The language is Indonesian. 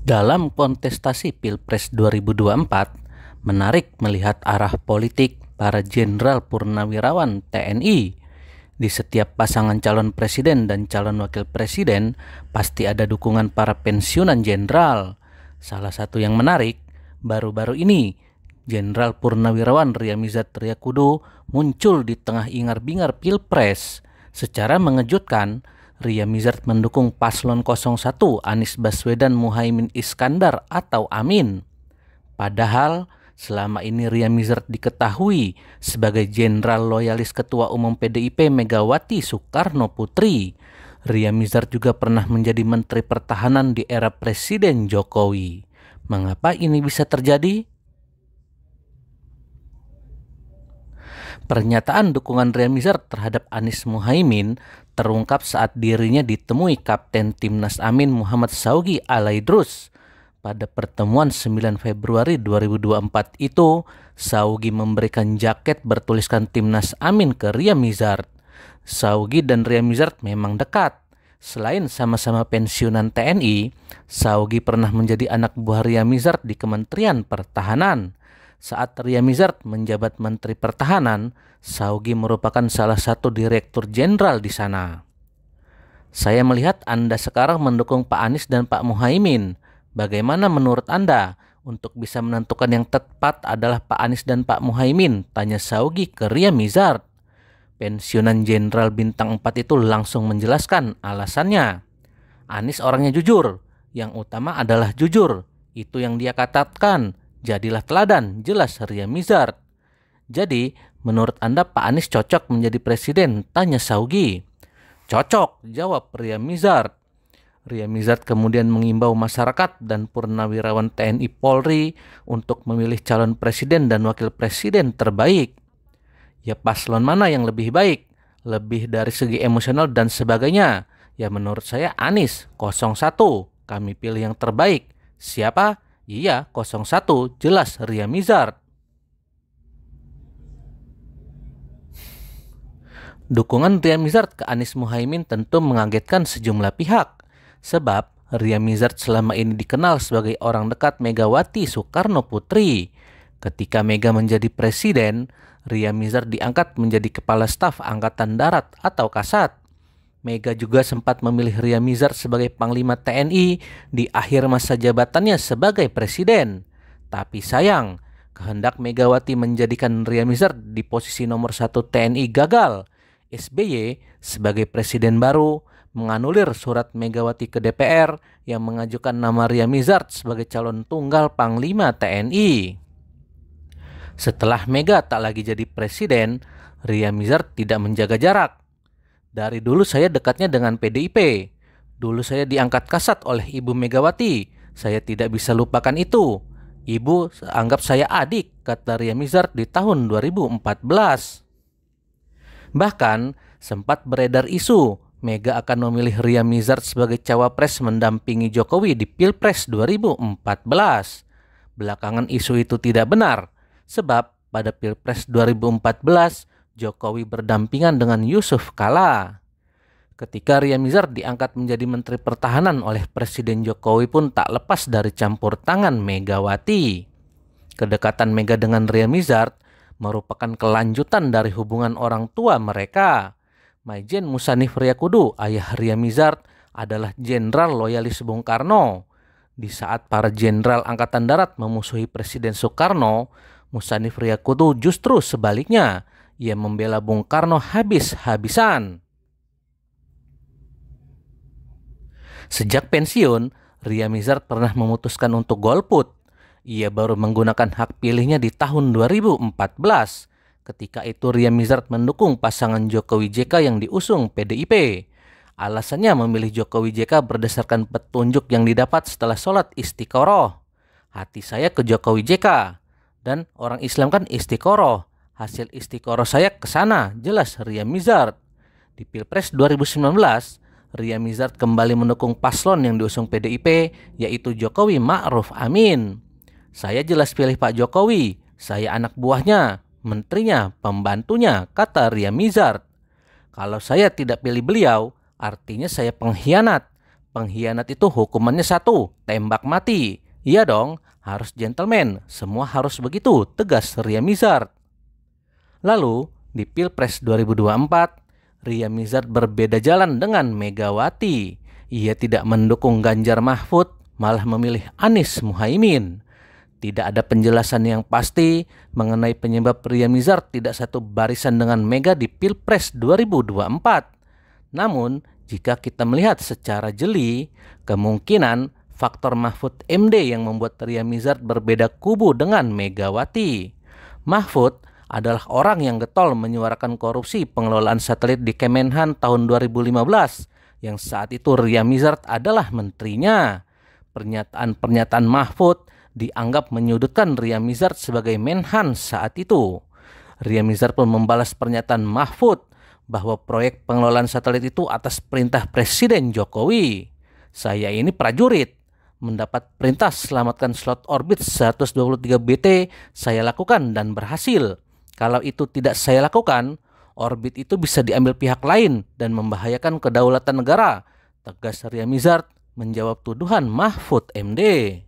Dalam kontestasi Pilpres 2024, menarik melihat arah politik para jenderal purnawirawan TNI. Di setiap pasangan calon presiden dan calon wakil presiden pasti ada dukungan para pensiunan jenderal. Salah satu yang menarik, baru-baru ini Jenderal Purnawirawan Ria Mizat muncul di tengah ingar-bingar Pilpres. Secara mengejutkan, Ria Mizard mendukung paslon 01 Anies Baswedan Muhaimin Iskandar atau Amin. Padahal selama ini Ria Mizard diketahui sebagai jenderal loyalis ketua umum PDIP Megawati Soekarno Putri. Ria Mizard juga pernah menjadi menteri pertahanan di era Presiden Jokowi. Mengapa ini bisa terjadi? Pernyataan dukungan Ria Mizar terhadap Anies Muhaimin terungkap saat dirinya ditemui Kapten Timnas Amin Muhammad Saugi Alaidrus. Pada pertemuan 9 Februari 2024 itu, Saugi memberikan jaket bertuliskan Timnas Amin ke Ria Mizar. Saugi dan Ria Mizar memang dekat. Selain sama-sama pensiunan TNI, Saugi pernah menjadi anak buah Ria Mizar di Kementerian Pertahanan. Saat Ria Mizard menjabat Menteri Pertahanan, Saugi merupakan salah satu direktur jenderal di sana. Saya melihat Anda sekarang mendukung Pak Anies dan Pak Muhaimin. Bagaimana menurut Anda untuk bisa menentukan yang tepat adalah Pak Anies dan Pak Muhaimin? Tanya Saugi ke Ria Mizard. Pensiunan Jenderal Bintang 4 itu langsung menjelaskan alasannya. Anies orangnya jujur, yang utama adalah jujur. Itu yang dia katakan. Jadilah teladan, jelas Ria Mizar Jadi, menurut Anda Pak Anies cocok menjadi presiden? Tanya Saugi. Cocok, jawab Ria Mizar Ria Mizard kemudian mengimbau masyarakat dan purnawirawan TNI Polri untuk memilih calon presiden dan wakil presiden terbaik. Ya paslon mana yang lebih baik? Lebih dari segi emosional dan sebagainya. Ya menurut saya Anies 01. Kami pilih yang terbaik. Siapa? Iya, 01 jelas Ria Mizar. Dukungan Ria Mizar ke Anies Muhaimin tentu mengagetkan sejumlah pihak. Sebab Ria Mizar selama ini dikenal sebagai orang dekat Megawati Soekarno Putri. Ketika Mega menjadi presiden, Ria Mizar diangkat menjadi kepala staf Angkatan Darat atau Kasat. Mega juga sempat memilih Ria Mizar sebagai Panglima TNI di akhir masa jabatannya sebagai presiden. Tapi sayang, kehendak Megawati menjadikan Ria Mizar di posisi nomor satu TNI gagal. SBY sebagai presiden baru menganulir surat Megawati ke DPR yang mengajukan nama Ria Mizar sebagai calon tunggal Panglima TNI. Setelah Mega tak lagi jadi presiden, Ria Mizar tidak menjaga jarak dari dulu saya dekatnya dengan PDIP. Dulu saya diangkat kasat oleh Ibu Megawati. Saya tidak bisa lupakan itu. Ibu anggap saya adik, kata Ria Mizar di tahun 2014. Bahkan, sempat beredar isu Mega akan memilih Ria Mizar sebagai cawapres mendampingi Jokowi di Pilpres 2014. Belakangan isu itu tidak benar, sebab pada Pilpres 2014, Jokowi berdampingan dengan Yusuf Kala. Ketika Ria Mizar diangkat menjadi Menteri Pertahanan oleh Presiden Jokowi pun tak lepas dari campur tangan Megawati. Kedekatan Mega dengan Ria Mizar merupakan kelanjutan dari hubungan orang tua mereka. Majen Musanif Ria Kudu, ayah Ria Mizard, adalah jenderal loyalis Bung Karno. Di saat para jenderal angkatan darat memusuhi Presiden Soekarno, Musanif Ria Kudu justru sebaliknya ia membela Bung Karno habis-habisan. Sejak pensiun, Ria Mizar pernah memutuskan untuk golput. Ia baru menggunakan hak pilihnya di tahun 2014. Ketika itu Ria Mizar mendukung pasangan Jokowi JK yang diusung PDIP. Alasannya memilih Jokowi JK berdasarkan petunjuk yang didapat setelah sholat istiqoroh. Hati saya ke Jokowi JK. Dan orang Islam kan istiqoroh. Hasil istiqoroh saya ke sana, jelas Ria Mizard. Di Pilpres 2019, Ria Mizard kembali mendukung paslon yang diusung PDIP, yaitu Jokowi Ma'ruf Amin. Saya jelas pilih Pak Jokowi, saya anak buahnya, menterinya, pembantunya, kata Ria Mizard. Kalau saya tidak pilih beliau, artinya saya pengkhianat. Pengkhianat itu hukumannya satu, tembak mati. Iya dong, harus gentleman, semua harus begitu, tegas Ria Mizard. Lalu, di Pilpres 2024, Ria Mizard berbeda jalan dengan Megawati. Ia tidak mendukung Ganjar Mahfud, malah memilih Anies Muhaimin. Tidak ada penjelasan yang pasti mengenai penyebab Ria Mizard tidak satu barisan dengan Mega di Pilpres 2024. Namun, jika kita melihat secara jeli, kemungkinan faktor Mahfud MD yang membuat Ria Mizard berbeda kubu dengan Megawati. Mahfud adalah orang yang getol menyuarakan korupsi pengelolaan satelit di Kemenhan tahun 2015 yang saat itu Ria Mizard adalah menterinya. Pernyataan-pernyataan Mahfud dianggap menyudutkan Ria Mizard sebagai Menhan saat itu. Ria Mizard pun membalas pernyataan Mahfud bahwa proyek pengelolaan satelit itu atas perintah Presiden Jokowi. Saya ini prajurit, mendapat perintah selamatkan slot orbit 123 BT, saya lakukan dan berhasil. Kalau itu tidak saya lakukan, orbit itu bisa diambil pihak lain dan membahayakan kedaulatan negara, tegas Ria Mizard menjawab tuduhan Mahfud MD.